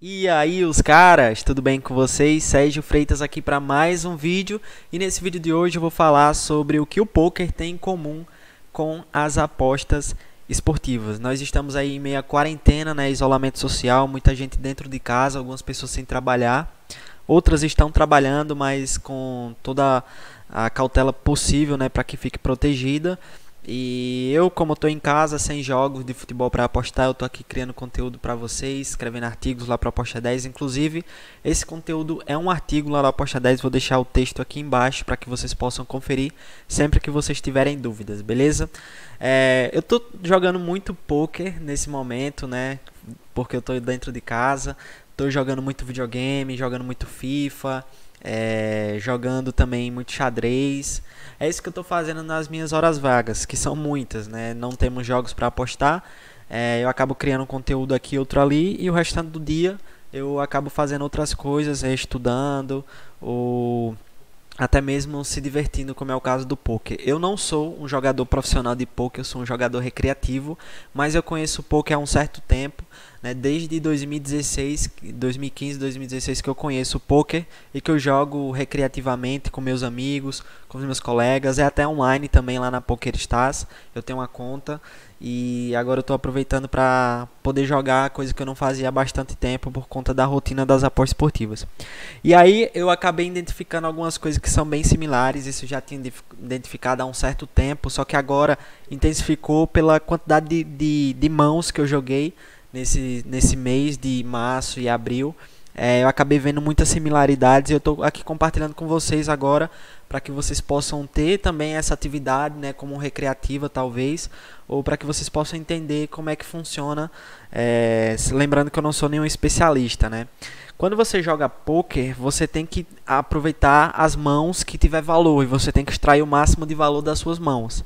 E aí, os caras, tudo bem com vocês? Sérgio Freitas aqui para mais um vídeo. E nesse vídeo de hoje eu vou falar sobre o que o poker tem em comum com as apostas esportivas. Nós estamos aí em meia quarentena, né, isolamento social, muita gente dentro de casa, algumas pessoas sem trabalhar. Outras estão trabalhando, mas com toda a cautela possível, né, para que fique protegida. E eu, como estou em casa sem jogos de futebol para apostar, eu estou aqui criando conteúdo para vocês, escrevendo artigos lá para Aposta 10. Inclusive, esse conteúdo é um artigo lá na Aposta 10, vou deixar o texto aqui embaixo para que vocês possam conferir sempre que vocês tiverem dúvidas, beleza? É, eu estou jogando muito poker nesse momento, né? Porque eu estou dentro de casa, estou jogando muito videogame, jogando muito FIFA, é, jogando também muito xadrez. É isso que eu estou fazendo nas minhas horas vagas, que são muitas, né? Não temos jogos para apostar. É, eu acabo criando um conteúdo aqui, outro ali, e o restante do dia eu acabo fazendo outras coisas, estudando ou até mesmo se divertindo, como é o caso do poker. Eu não sou um jogador profissional de poker, eu sou um jogador recreativo, mas eu conheço o poker há um certo tempo né? Desde 2016, 2015, 2016 que eu conheço o poker e que eu jogo recreativamente com meus amigos, com meus colegas, é até online também lá na PokerStars. Eu tenho uma conta e agora eu estou aproveitando para poder jogar coisa que eu não fazia há bastante tempo por conta da rotina das apostas esportivas. E aí eu acabei identificando algumas coisas que são bem similares, isso já tinha identificado há um certo tempo, só que agora intensificou pela quantidade de, de, de mãos que eu joguei nesse, nesse mês de março e abril. É, eu acabei vendo muitas similaridades e eu estou aqui compartilhando com vocês agora para que vocês possam ter também essa atividade né, como recreativa talvez ou para que vocês possam entender como é que funciona é, lembrando que eu não sou nenhum especialista né quando você joga poker você tem que aproveitar as mãos que tiver valor e você tem que extrair o máximo de valor das suas mãos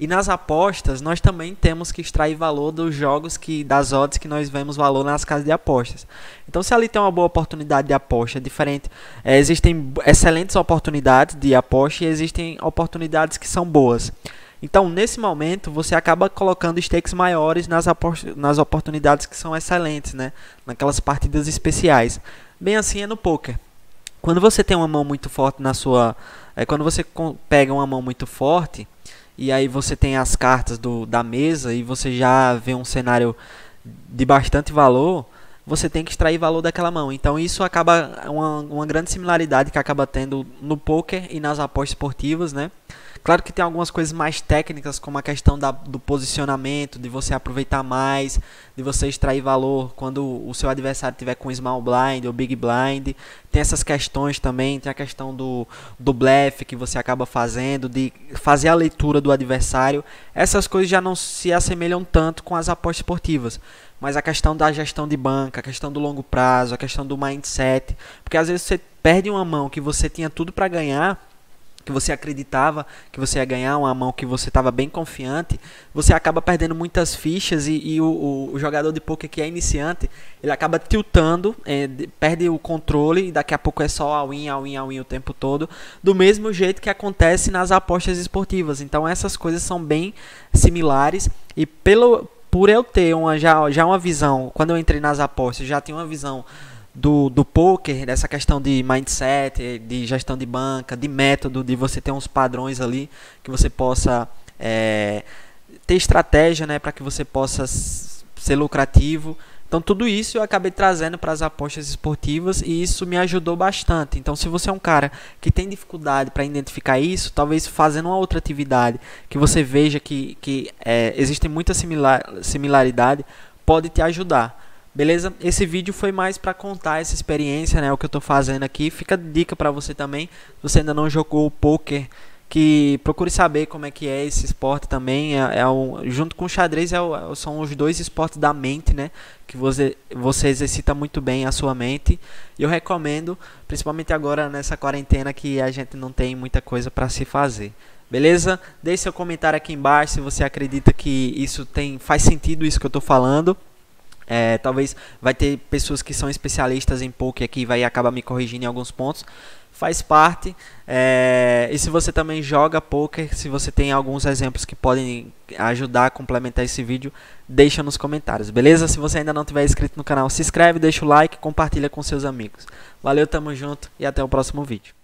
e nas apostas, nós também temos que extrair valor dos jogos que das odds que nós vemos valor nas casas de apostas. Então, se ali tem uma boa oportunidade de aposta diferente, é, existem excelentes oportunidades de aposta e existem oportunidades que são boas. Então, nesse momento, você acaba colocando stakes maiores nas, nas oportunidades que são excelentes, né? Naquelas partidas especiais. Bem assim é no poker. Quando você tem uma mão muito forte na sua, é, quando você pega uma mão muito forte, e aí você tem as cartas do, da mesa e você já vê um cenário de bastante valor, você tem que extrair valor daquela mão. Então isso acaba uma, uma grande similaridade que acaba tendo no poker e nas apostas esportivas, né? Claro que tem algumas coisas mais técnicas, como a questão da, do posicionamento, de você aproveitar mais, de você extrair valor quando o seu adversário tiver com small blind ou big blind. Tem essas questões também, tem a questão do, do blefe que você acaba fazendo, de fazer a leitura do adversário. Essas coisas já não se assemelham tanto com as apostas esportivas mas a questão da gestão de banca, a questão do longo prazo, a questão do mindset, porque às vezes você perde uma mão que você tinha tudo para ganhar que você acreditava que você ia ganhar, uma mão que você estava bem confiante, você acaba perdendo muitas fichas e, e o, o, jogador de poker que é iniciante, ele acaba tiltando, é, perde o controle e daqui a pouco é só ao in ao in ao in o tempo todo, do mesmo jeito que acontece nas apostas esportivas. Então essas coisas são bem similares e pelo por eu ter uma já, já uma visão, quando eu entrei nas apostas, já tinha uma visão do, do poker, dessa questão de mindset, de gestão de banca, de método, de você ter uns padrões ali que você possa é, ter estratégia né, para que você possa ser lucrativo. Então, tudo isso eu acabei trazendo para as apostas esportivas e isso me ajudou bastante. Então, se você é um cara que tem dificuldade para identificar isso, talvez fazendo uma outra atividade que você veja que, que é, existe muita similar, similaridade, pode te ajudar. Beleza? Esse vídeo foi mais para contar essa experiência, né? O que eu tô fazendo aqui. Fica dica para você também, se você ainda não jogou o poker, que procure saber como é que é esse esporte também. É, é um, junto com o xadrez é, é o, são os dois esportes da mente, né? Que você, você exercita muito bem a sua mente. E eu recomendo, principalmente agora nessa quarentena que a gente não tem muita coisa para se fazer. Beleza? Deixe seu comentário aqui embaixo se você acredita que isso tem faz sentido isso que eu tô falando. É, talvez vai ter pessoas que são especialistas em poker que vai acabar me corrigindo em alguns pontos. Faz parte. É, e se você também joga poker, se você tem alguns exemplos que podem ajudar a complementar esse vídeo, deixa nos comentários, beleza? Se você ainda não tiver inscrito no canal, se inscreve, deixa o like, compartilha com seus amigos. Valeu, tamo junto e até o próximo vídeo.